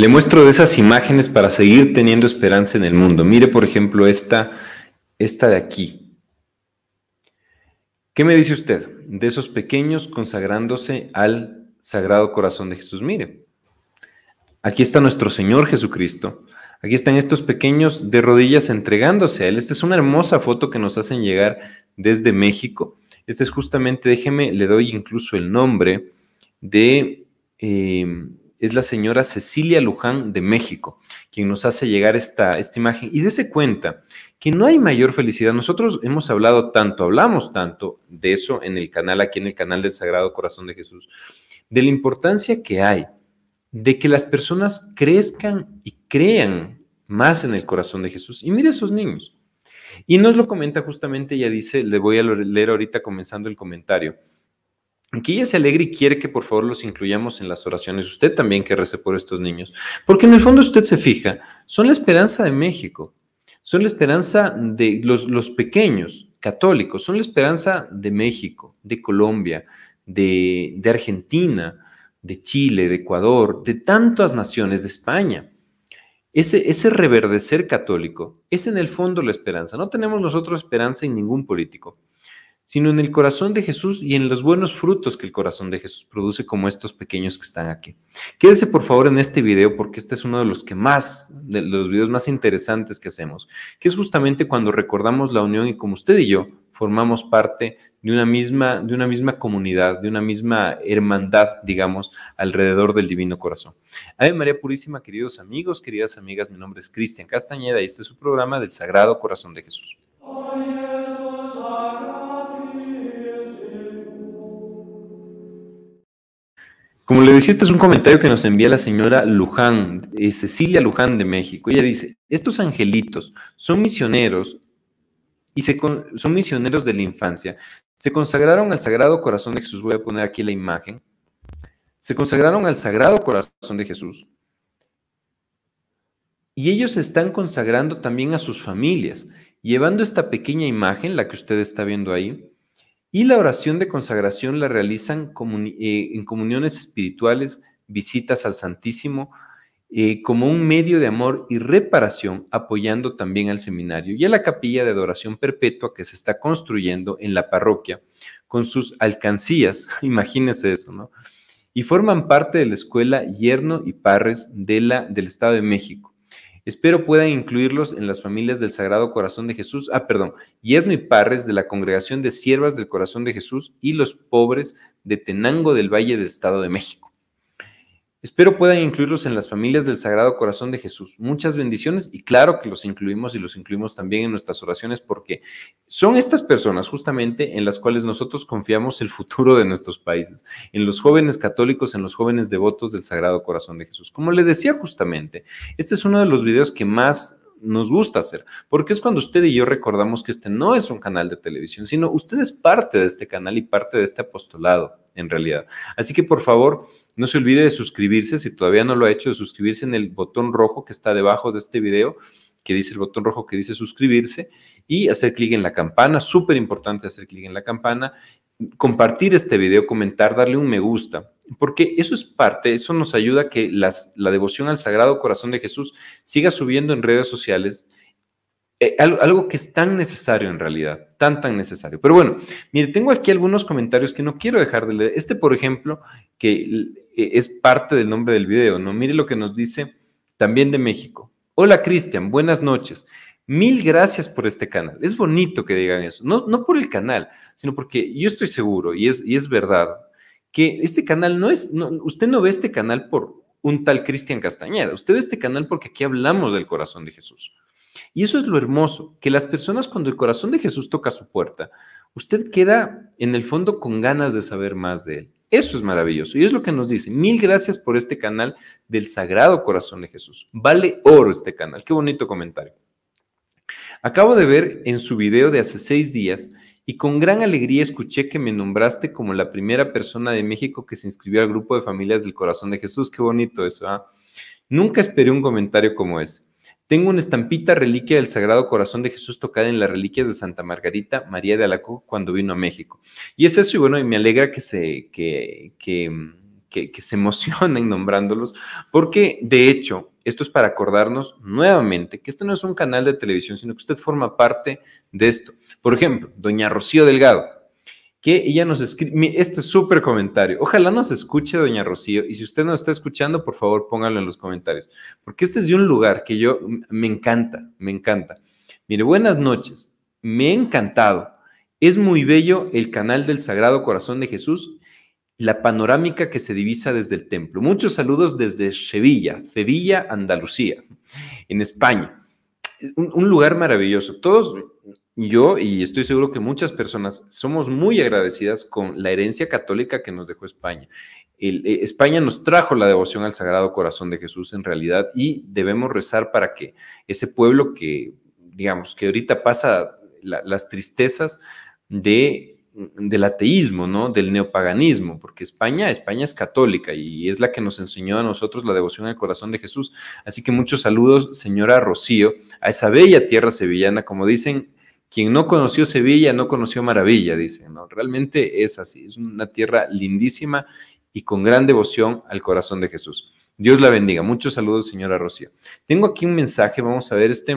Le muestro de esas imágenes para seguir teniendo esperanza en el mundo. Mire, por ejemplo, esta, esta de aquí. ¿Qué me dice usted de esos pequeños consagrándose al Sagrado Corazón de Jesús? Mire, aquí está nuestro Señor Jesucristo. Aquí están estos pequeños de rodillas entregándose a Él. Esta es una hermosa foto que nos hacen llegar desde México. Este es justamente, déjeme, le doy incluso el nombre de eh, es la señora Cecilia Luján de México, quien nos hace llegar esta, esta imagen. Y dése cuenta que no hay mayor felicidad. Nosotros hemos hablado tanto, hablamos tanto de eso en el canal, aquí en el canal del Sagrado Corazón de Jesús, de la importancia que hay de que las personas crezcan y crean más en el corazón de Jesús. Y mire esos niños. Y nos lo comenta justamente, ella dice, le voy a leer ahorita comenzando el comentario ella se alegre y quiere que por favor los incluyamos en las oraciones. Usted también que rece por estos niños. Porque en el fondo usted se fija, son la esperanza de México, son la esperanza de los, pequeños católicos, son la esperanza de México, de Colombia, de, Argentina, de Chile, de Ecuador, de tantas naciones, de España. Ese, ese, reverdecer católico es en el fondo la esperanza. No tenemos nosotros esperanza en ningún político sino en el corazón de Jesús y en los buenos frutos que el corazón de Jesús produce, como estos pequeños que están aquí. Quédense por favor en este video porque este es uno de los que más, de los videos más interesantes que hacemos, que es justamente cuando recordamos la unión y como usted y yo formamos parte de una misma, de una misma comunidad, de una misma hermandad, digamos, alrededor del Divino Corazón. Ave María Purísima, queridos amigos, queridas amigas, mi nombre es Cristian Castañeda y este es su programa del Sagrado Corazón de Jesús. Como le decía, este es un comentario que nos envía la señora Luján, eh, Cecilia Luján de México. Ella dice, estos angelitos son misioneros y son misioneros de la infancia. Se consagraron al Sagrado Corazón de Jesús. Voy a poner aquí la imagen. Se consagraron al Sagrado Corazón de Jesús. Y ellos están consagrando también a sus familias, llevando esta pequeña imagen, la que usted está viendo ahí, y la oración de consagración la realizan eh, en comuniones espirituales, visitas al Santísimo, eh, como un medio de amor y reparación, apoyando también al seminario y a la capilla de adoración perpetua que se está construyendo en la parroquia, con sus alcancías, imagínense eso, ¿no? Y forman parte de la escuela Yerno y Parres de la, del Estado de México. Espero pueda incluirlos en las familias del Sagrado Corazón de Jesús. Ah, perdón. Yerno y Parres de la Congregación de Siervas del Corazón de Jesús y los pobres de Tenango del Valle del Estado de México. Espero puedan incluirlos en las familias del Sagrado Corazón de Jesús. Muchas bendiciones y claro que los incluimos y los incluimos también en nuestras oraciones porque son estas personas justamente en las cuales nosotros confiamos el futuro de nuestros países, en los jóvenes católicos, en los jóvenes devotos del Sagrado Corazón de Jesús. Como le decía justamente, este es uno de los videos que más nos gusta hacer, porque es cuando usted y yo recordamos que este no es un canal de televisión, sino usted es parte de este canal y parte de este apostolado, en realidad. Así que por favor, no se olvide de suscribirse, si todavía no lo ha hecho, de suscribirse en el botón rojo que está debajo de este video que dice el botón rojo que dice suscribirse y hacer clic en la campana, súper importante hacer clic en la campana, compartir este video, comentar, darle un me gusta porque eso es parte, eso nos ayuda a que la devoción al Sagrado Corazón de Jesús siga subiendo en redes sociales, eh, algo, que es tan necesario en realidad, tan, tan necesario. Pero bueno, mire, tengo aquí algunos comentarios que no quiero dejar de leer. Este, por ejemplo, que eh, es parte del nombre del video, ¿no? Mire lo que nos dice también de México. Hola Cristian, buenas noches. Mil gracias por este canal. Es bonito que digan eso, no, por el canal, sino porque yo estoy seguro, y es, y es verdad, que este canal no es, usted no ve este canal por un tal Cristian Castañeda, usted ve este canal porque aquí hablamos del corazón de Jesús. Y eso es lo hermoso, que las personas cuando el corazón de Jesús toca su puerta, usted queda en el fondo con ganas de saber más de él. Eso es maravilloso. Y es lo que nos dice. Mil gracias por este canal del Sagrado Corazón de Jesús. Vale oro este canal. Qué bonito comentario. Acabo de ver en su video de hace seis días y con gran alegría escuché que me nombraste como la primera persona de México que se inscribió al grupo de familias del corazón de Jesús. Qué bonito eso. ¿ah? Nunca esperé un comentario como ese. Tengo una estampita reliquia del Sagrado Corazón de Jesús tocada en las reliquias de Santa Margarita María de Alaco cuando vino a México. Y es eso, y bueno, y me alegra que se, que, que mm, que, se emocionen nombrándolos, porque de hecho, esto es para acordarnos nuevamente que esto no es un canal de televisión, sino que usted forma parte de esto. Por ejemplo, doña Rocío Delgado, que ella nos escribe, este súper comentario, ojalá nos escuche doña Rocío, y si usted nos está escuchando, por favor póngalo en los comentarios, porque este es de un lugar que yo me encanta, me encanta. Mire, buenas noches, me ha encantado. Es muy bello el canal del Sagrado Corazón de Jesús la panorámica que se divisa desde el templo. Muchos saludos desde Sevilla, Sevilla, Andalucía, en España. Un, lugar maravilloso. Todos, yo y estoy seguro que muchas personas, somos muy agradecidas con la herencia católica que nos dejó España. Eh, España nos trajo la devoción al Sagrado Corazón de Jesús en realidad y debemos rezar para que ese pueblo que, digamos, que ahorita pasa las tristezas de del ateísmo, ¿no? Del neopaganismo, porque España, España es católica y es la que nos enseñó a nosotros la devoción al corazón de Jesús. Así que muchos saludos, señora Rocío, a esa bella tierra sevillana, como dicen, quien no conoció Sevilla no conoció maravilla, dicen, ¿no? Realmente es así, es una tierra lindísima y con gran devoción al corazón de Jesús. Dios la bendiga. Muchos saludos, señora Rocío. Tengo aquí un mensaje, vamos a ver este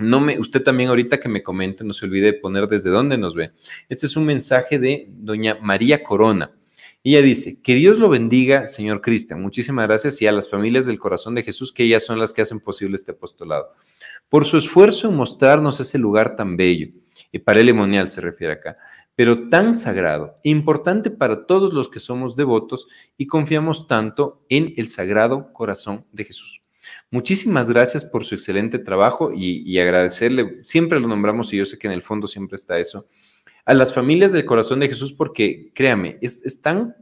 no me, usted también ahorita que me comente, no se olvide de poner desde dónde nos ve. Este es un mensaje de doña María Corona. Ella dice, que Dios lo bendiga, señor Cristian. Muchísimas gracias y a las familias del corazón de Jesús, que ellas son las que hacen posible este apostolado. Por su esfuerzo en mostrarnos ese lugar tan bello, y para el limonial se refiere acá, pero tan sagrado, importante para todos los que somos devotos y confiamos tanto en el sagrado corazón de Jesús. Muchísimas gracias por su excelente trabajo y, agradecerle, siempre lo nombramos y yo sé que en el fondo siempre está eso, a las familias del corazón de Jesús porque créame, es, tan,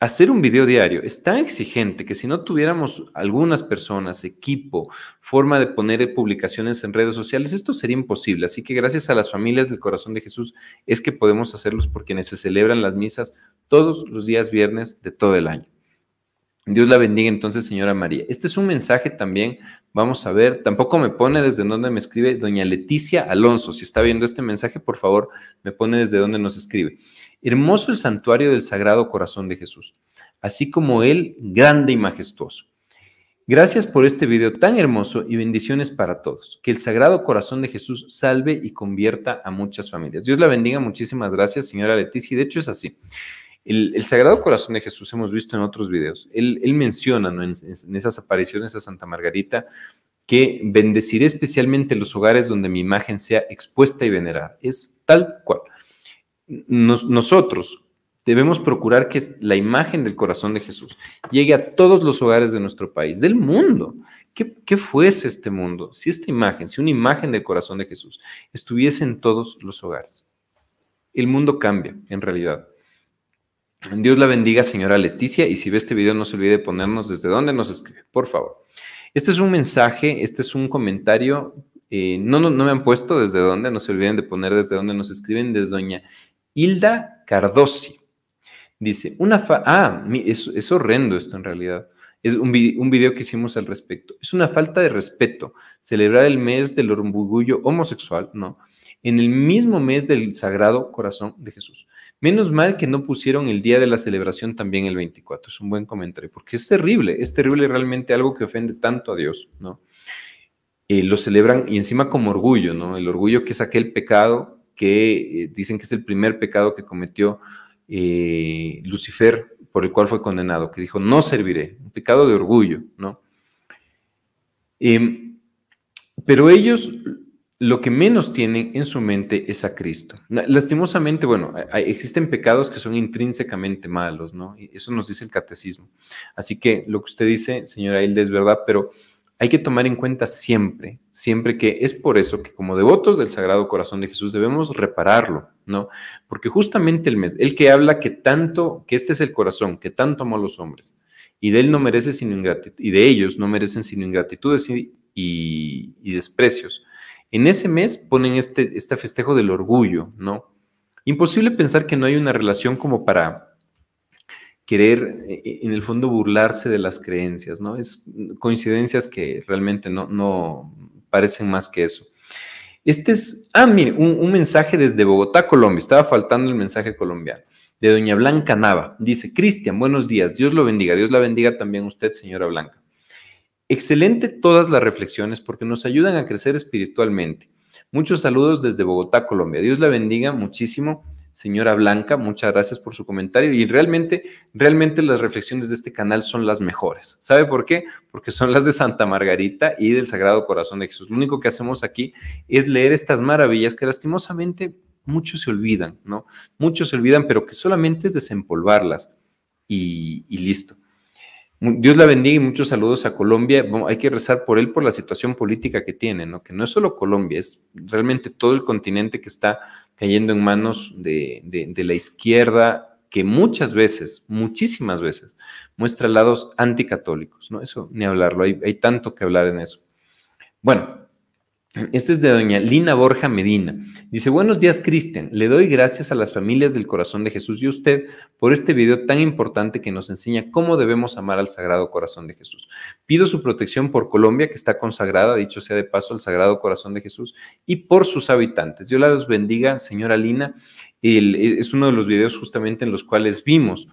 hacer un video diario es tan exigente que si no tuviéramos algunas personas, equipo, forma de poner publicaciones en redes sociales, esto sería imposible. Así que gracias a las familias del corazón de Jesús es que podemos hacerlos por quienes se celebran las misas todos los días viernes de todo el año. Dios la bendiga entonces, señora María. Este es un mensaje también, vamos a ver, tampoco me pone desde dónde me escribe doña Leticia Alonso. Si está viendo este mensaje, por favor, me pone desde donde nos escribe. Hermoso el santuario del Sagrado Corazón de Jesús, así como Él, grande y majestuoso. Gracias por este video tan hermoso y bendiciones para todos. Que el Sagrado Corazón de Jesús salve y convierta a muchas familias. Dios la bendiga. Muchísimas gracias, señora Leticia. Y de hecho es así. El, Sagrado Corazón de Jesús, hemos visto en otros videos, él, menciona en, esas apariciones a Santa Margarita que bendeciré especialmente los hogares donde mi imagen sea expuesta y venerada. Es tal cual. nosotros, debemos procurar que la imagen del corazón de Jesús llegue a todos los hogares de nuestro país, del mundo. Que ¿Qué, fuese este mundo si esta imagen, si una imagen del corazón de Jesús estuviese en todos los hogares? El mundo cambia, en realidad. Dios la bendiga, señora Leticia, y si ve este video no se olvide ponernos desde dónde nos escribe, por favor. Este es un mensaje, este es un comentario. Eh, no, no, me han puesto desde dónde, no se olviden de poner desde dónde nos escriben, desde doña Hilda Cardosi. Dice, una ah, es, horrendo esto en realidad. Es un, un, video que hicimos al respecto. Es una falta de respeto celebrar el mes del orgullo homosexual, ¿no? en el mismo mes del Sagrado Corazón de Jesús. Menos mal que no pusieron el día de la celebración también el 24. Es un buen comentario, porque es terrible, es terrible realmente algo que ofende tanto a Dios, ¿no? Eh, lo celebran y encima como orgullo, ¿no? El orgullo que es aquel pecado que eh, dicen que es el primer pecado que cometió eh, Lucifer, por el cual fue condenado, que dijo, no serviré, un pecado de orgullo, ¿no? Em, pero ellos lo que menos tienen en su mente es a Cristo. Lastimosamente, bueno, existen pecados que son intrínsecamente malos, ¿no? Eso nos dice el catecismo. Así que lo que usted dice, señora Hilde, es verdad, pero hay que tomar en cuenta siempre, siempre que es por eso que como devotos del Sagrado Corazón de Jesús debemos repararlo, ¿no? Porque justamente el, mes, el que habla que tanto, que este es el corazón, que tanto amó a los hombres, y de él no merece ingratitud, y de ellos no merecen sino ingratitudes y, y desprecios en ese mes ponen este, este, festejo del orgullo, ¿no? Imposible pensar que no hay una relación como para querer, eh, eh, en el fondo, burlarse de las creencias, ¿no? Es coincidencias que realmente no, parecen más que eso. Este es, ah, mire, un, un, mensaje desde Bogotá, Colombia. Estaba faltando el mensaje colombiano. De doña Blanca Nava. Dice, Cristian, buenos días. Dios lo bendiga. Dios la bendiga también usted, señora Blanca. Excelente todas las reflexiones porque nos ayudan a crecer espiritualmente. Muchos saludos desde Bogotá, Colombia. Dios la bendiga muchísimo, señora Blanca. Muchas gracias por su comentario. Y realmente, realmente las reflexiones de este canal son las mejores. ¿Sabe por qué? Porque son las de Santa Margarita y del Sagrado Corazón de Jesús. Lo único que hacemos aquí es leer estas maravillas que lastimosamente muchos se olvidan, ¿no? Muchos se olvidan, pero que solamente es desempolvarlas y, y listo. Dios la bendiga y muchos saludos a Colombia. hay que rezar por él por la situación política que tiene, ¿no? que no es solo Colombia, es realmente todo el continente que está cayendo en manos de, la izquierda, que muchas veces, muchísimas veces, muestra lados anticatólicos. ¿no? Eso ni hablarlo, hay tanto que hablar en eso. Bueno, este es de doña Lina Borja Medina. Dice, buenos días Cristian, le doy gracias a las familias del corazón de Jesús y a usted por este video tan importante que nos enseña cómo debemos amar al Sagrado Corazón de Jesús. Pido su protección por Colombia, que está consagrada, dicho sea de paso, al Sagrado Corazón de Jesús, y por sus habitantes. Dios la los bendiga, señora Lina. es uno de los videos justamente en los cuales vimos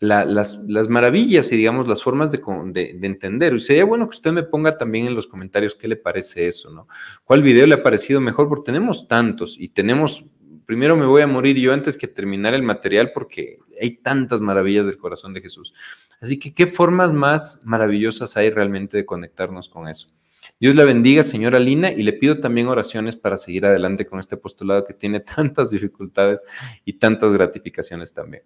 las, maravillas y, digamos, las formas de, de, entender. Y sería bueno que usted me ponga también en los comentarios qué le parece eso, ¿no? ¿Cuál video le ha parecido mejor? Porque tenemos tantos y tenemos, primero me voy a morir yo antes que terminar el material porque hay tantas maravillas del corazón de Jesús. Así que, ¿qué formas más maravillosas hay realmente de conectarnos con eso? Dios la bendiga, señora Lina, y le pido también oraciones para seguir adelante con este postulado que tiene tantas dificultades y tantas gratificaciones también.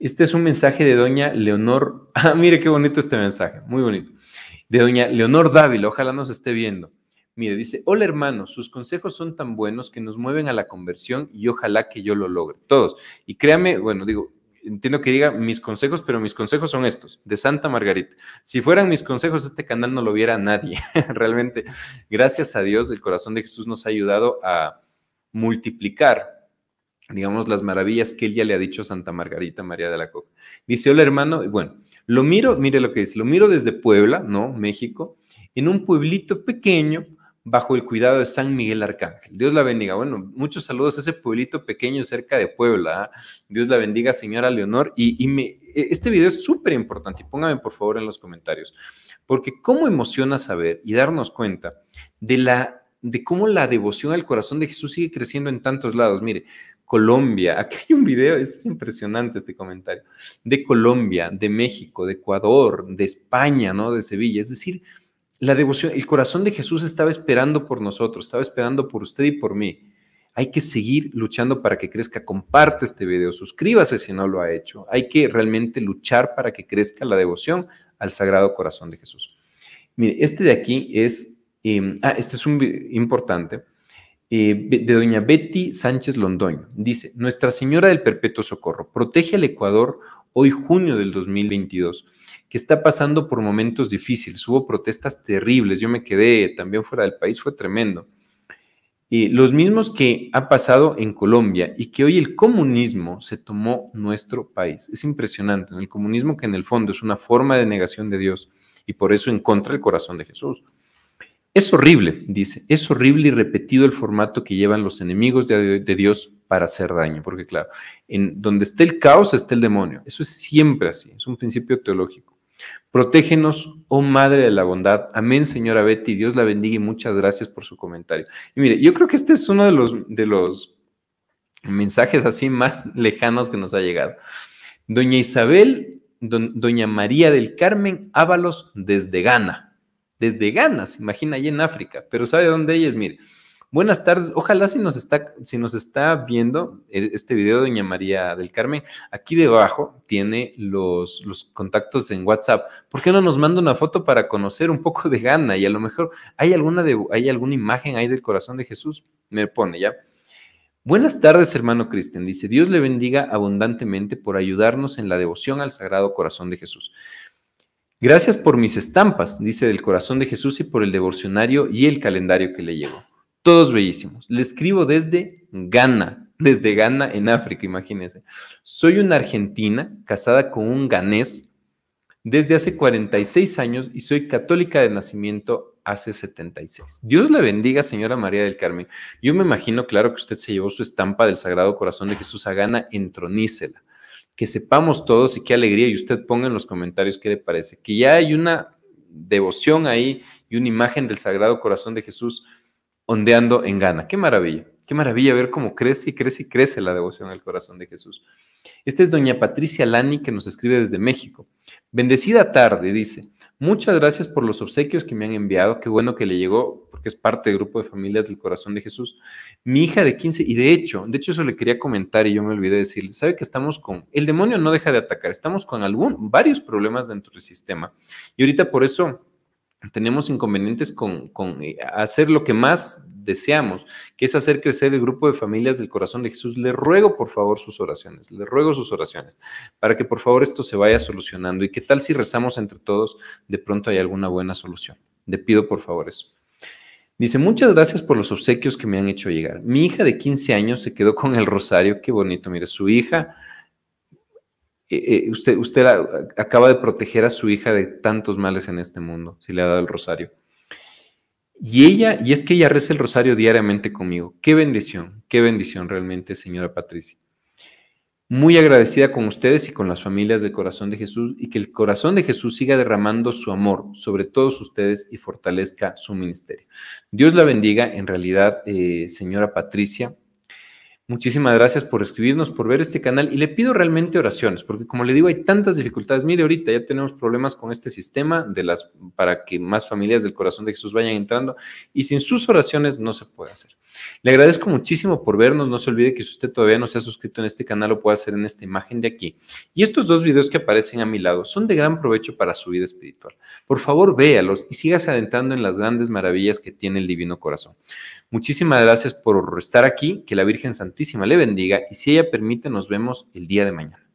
Este es un mensaje de doña Leonor. Ah, mire qué bonito este mensaje, muy bonito. De doña Leonor Dávila, ojalá nos esté viendo. Mire, dice, hola hermano, sus consejos son tan buenos que nos mueven a la conversión y ojalá que yo lo logre, todos. Y créame, bueno, digo, entiendo que diga mis consejos, pero mis consejos son estos, de Santa Margarita. Si fueran mis consejos, este canal no lo viera nadie. Realmente, gracias a Dios, el corazón de Jesús nos ha ayudado a multiplicar digamos, las maravillas que él ya le ha dicho a Santa Margarita María de la Coca. Dice, hola hermano, bueno, lo miro, mire lo que dice, lo miro desde Puebla, ¿no? México, en un pueblito pequeño bajo el cuidado de San Miguel Arcángel. Dios la bendiga. Bueno, muchos saludos a ese pueblito pequeño cerca de Puebla. ¿ah? Dios la bendiga, señora Leonor. Y, e, este video es súper importante. Póngame por favor en los comentarios, porque cómo emociona saber y darnos cuenta de la de cómo la devoción al corazón de Jesús sigue creciendo en tantos lados. Mire, Colombia, aquí hay un video, es impresionante este comentario, de Colombia, de México, de Ecuador, de España, ¿no? De Sevilla. Es decir, la devoción, el corazón de Jesús estaba esperando por nosotros, estaba esperando por usted y por mí. Hay que seguir luchando para que crezca. Comparte este video, suscríbase si no lo ha hecho. Hay que realmente luchar para que crezca la devoción al Sagrado Corazón de Jesús. Mire, este de aquí es, em, ah, este es un importante. Eh, de doña Betty Sánchez Londoño. Dice, Nuestra Señora del Perpetuo Socorro, protege al Ecuador hoy junio del 2022, que está pasando por momentos difíciles. Hubo protestas terribles, yo me quedé también fuera del país, fue tremendo. Y los mismos que ha pasado en Colombia y que hoy el comunismo se tomó nuestro país. Es impresionante, el comunismo que en el fondo es una forma de negación de Dios y por eso en contra del corazón de Jesús. Es horrible, dice, es horrible y repetido el formato que llevan los enemigos de, Dios para hacer daño, porque claro, en donde esté el caos está el demonio. Eso es siempre así, es un principio teológico. Protégenos, oh Madre de la Bondad. Amén, señora Betty. Dios la bendiga y muchas gracias por su comentario. Y mire, yo creo que este es uno de los, de los mensajes así más lejanos que nos ha llegado. Doña Isabel, doña María del Carmen Ábalos desde Ghana desde Ghana, se imagina, ahí en África, pero ¿sabe dónde ella es? Mire, buenas tardes, ojalá si nos está, si nos está viendo eh, este video, doña María del Carmen, aquí debajo tiene los, los contactos en WhatsApp, ¿por qué no nos manda una foto para conocer un poco de Ghana? Y a lo mejor, ¿hay alguna, de, hay alguna imagen ahí del corazón de Jesús? Me pone, ¿ya? Buenas tardes, hermano Cristian. Dice, Dios le bendiga abundantemente por ayudarnos en la devoción al Sagrado Corazón de Jesús. Gracias por mis estampas, dice del corazón de Jesús y por el devocionario y el calendario que le llevo. Todos bellísimos. Le escribo desde Ghana, desde Ghana en África, imagínense. Soy una argentina casada con un ganés desde hace 46 años y soy católica de nacimiento hace 76. Dios la bendiga, señora María del Carmen. Yo me imagino, claro, que usted se llevó su estampa del Sagrado Corazón de Jesús a Ghana, entronícela que sepamos todos y qué alegría. Y usted ponga en los comentarios qué le parece. Que ya hay una devoción ahí y una imagen del Sagrado Corazón de Jesús ondeando en gana. Qué maravilla, qué maravilla ver cómo crece y crece y crece la devoción al corazón de Jesús. Esta es doña Patricia Lani que nos escribe desde México. Bendecida tarde, dice. Muchas gracias por los obsequios que me han enviado. Qué bueno que le llegó, porque es parte del grupo de familias del corazón de Jesús. Mi hija de 15, y de hecho, de hecho eso le quería comentar y yo me olvidé decirle, sabe que estamos con, el demonio no deja de atacar, estamos con algún, varios problemas dentro del sistema. Y ahorita por eso tenemos inconvenientes con, con eh, hacer lo que más deseamos, que es hacer crecer el grupo de familias del corazón de Jesús. Le ruego por favor sus oraciones, le ruego sus oraciones, para que por favor esto se vaya solucionando. ¿Y qué tal si rezamos entre todos? De pronto hay alguna buena solución. Le pido por favor eso. Dice, muchas gracias por los obsequios que me han hecho llegar. Mi hija de 15 años se quedó con el rosario, qué bonito, mire, su hija, eh, eh, usted, usted acaba de proteger a su hija de tantos males en este mundo, si le ha dado el rosario. Y ella, y es que ella reza el rosario diariamente conmigo. Qué bendición, qué bendición realmente, señora Patricia. Muy agradecida con ustedes y con las familias del corazón de Jesús y que el corazón de Jesús siga derramando su amor sobre todos ustedes y fortalezca su ministerio. Dios la bendiga, en realidad, eh, señora Patricia. Muchísimas gracias por escribirnos, por ver este canal y le pido realmente oraciones, porque como le digo, hay tantas dificultades. Mire, ahorita ya tenemos problemas con este sistema de las, para que más familias del corazón de Jesús vayan entrando y sin sus oraciones no se puede hacer. Le agradezco muchísimo por vernos. No se olvide que si usted todavía no se ha suscrito en este canal, lo puede hacer en esta imagen de aquí. Y estos dos videos que aparecen a mi lado son de gran provecho para su vida espiritual. Por favor, véalos y sígase adentrando en las grandes maravillas que tiene el Divino Corazón. Muchísimas gracias por estar aquí. Que la Virgen Santísima Santísima le bendiga y si ella permite nos vemos el día de mañana.